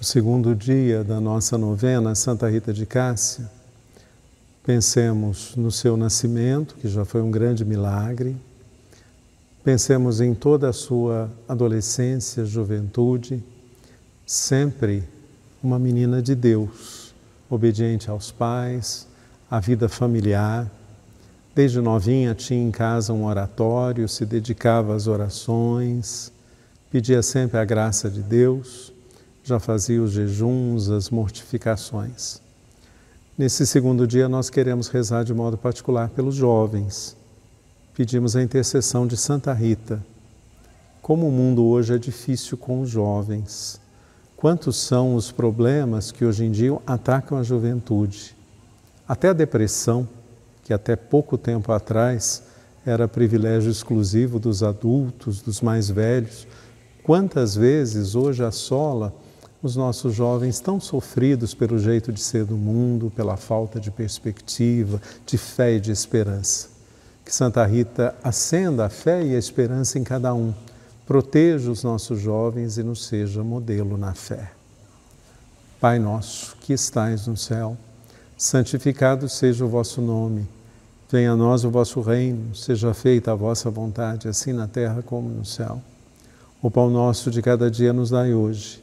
no segundo dia da nossa novena, Santa Rita de Cássia, pensemos no seu nascimento, que já foi um grande milagre, pensemos em toda a sua adolescência, juventude, sempre uma menina de Deus, obediente aos pais, à vida familiar. Desde novinha tinha em casa um oratório, se dedicava às orações, pedia sempre a graça de Deus já fazia os jejuns, as mortificações. Nesse segundo dia, nós queremos rezar de modo particular pelos jovens. Pedimos a intercessão de Santa Rita. Como o mundo hoje é difícil com os jovens. Quantos são os problemas que hoje em dia atacam a juventude? Até a depressão, que até pouco tempo atrás era privilégio exclusivo dos adultos, dos mais velhos, quantas vezes hoje assola os nossos jovens tão sofridos pelo jeito de ser do mundo, pela falta de perspectiva, de fé e de esperança. Que Santa Rita acenda a fé e a esperança em cada um, proteja os nossos jovens e nos seja modelo na fé. Pai nosso que estais no céu, santificado seja o vosso nome. Venha a nós o vosso reino, seja feita a vossa vontade, assim na terra como no céu. O pão nosso de cada dia nos dai hoje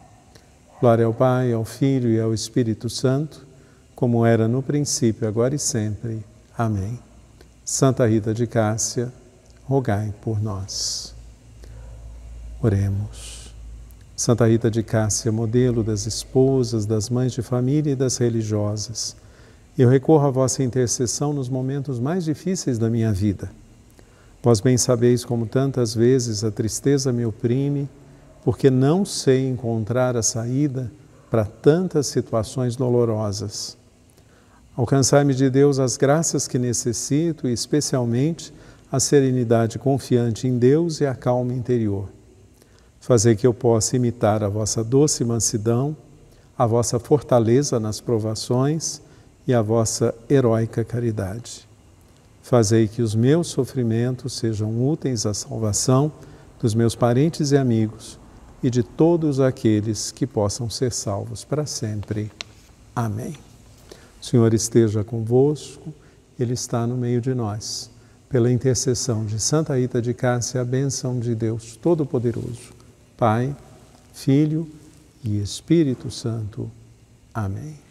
Glória ao Pai, ao Filho e ao Espírito Santo, como era no princípio, agora e sempre. Amém. Santa Rita de Cássia, rogai por nós. Oremos. Santa Rita de Cássia, modelo das esposas, das mães de família e das religiosas, eu recorro à vossa intercessão nos momentos mais difíceis da minha vida. Vós bem sabeis como tantas vezes a tristeza me oprime porque não sei encontrar a saída para tantas situações dolorosas. Alcançai-me de Deus as graças que necessito e, especialmente, a serenidade confiante em Deus e a calma interior. Fazer que eu possa imitar a vossa doce mansidão, a vossa fortaleza nas provações e a vossa heróica caridade. Fazei que os meus sofrimentos sejam úteis à salvação dos meus parentes e amigos, e de todos aqueles que possam ser salvos para sempre. Amém. O Senhor esteja convosco, Ele está no meio de nós. Pela intercessão de Santa Rita de Cássia, a bênção de Deus Todo-Poderoso, Pai, Filho e Espírito Santo. Amém.